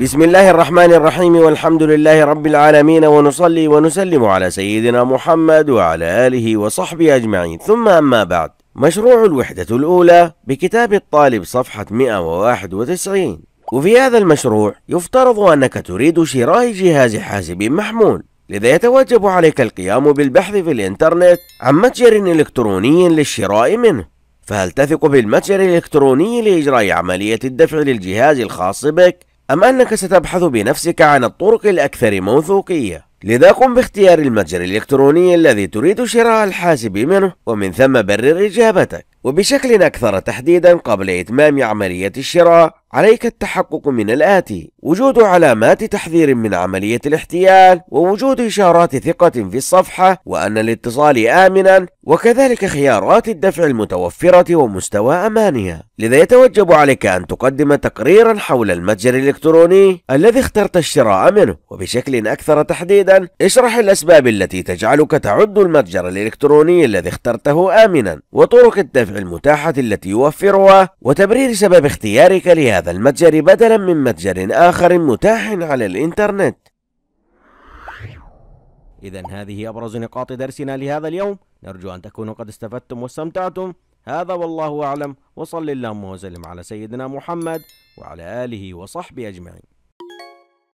بسم الله الرحمن الرحيم والحمد لله رب العالمين ونصلي ونسلم على سيدنا محمد وعلى آله وصحبه أجمعين ثم أما بعد مشروع الوحدة الأولى بكتاب الطالب صفحة 191 وفي هذا المشروع يفترض أنك تريد شراء جهاز حاسب محمول لذا يتوجب عليك القيام بالبحث في الإنترنت عن متجر إلكتروني للشراء منه فهل تثق بالمتجر الإلكتروني لإجراء عملية الدفع للجهاز الخاص بك أم أنك ستبحث بنفسك عن الطرق الأكثر موثوقية لذا قم باختيار المتجر الإلكتروني الذي تريد شراء الحاسب منه ومن ثم برر إجابتك وبشكل أكثر تحديدا قبل إتمام عملية الشراء عليك التحقق من الآتي وجود علامات تحذير من عملية الاحتيال ووجود إشارات ثقة في الصفحة وأن الاتصال آمنا وكذلك خيارات الدفع المتوفرة ومستوى أمانها لذا يتوجب عليك أن تقدم تقريرا حول المتجر الإلكتروني الذي اخترت الشراء منه وبشكل أكثر تحديدا اشرح الأسباب التي تجعلك تعد المتجر الإلكتروني الذي اخترته آمنا وطرق التفعيل المتاحة التي يوفرها وتبرير سبب اختيارك لهذا المتجر بدلا من متجر آخر متاح على الإنترنت إذا هذه أبرز نقاط درسنا لهذا اليوم نرجو أن تكونوا قد استفدتم واستمتعتم هذا والله أعلم وصل اللهم وسلم على سيدنا محمد وعلى آله وصحبه أجمعين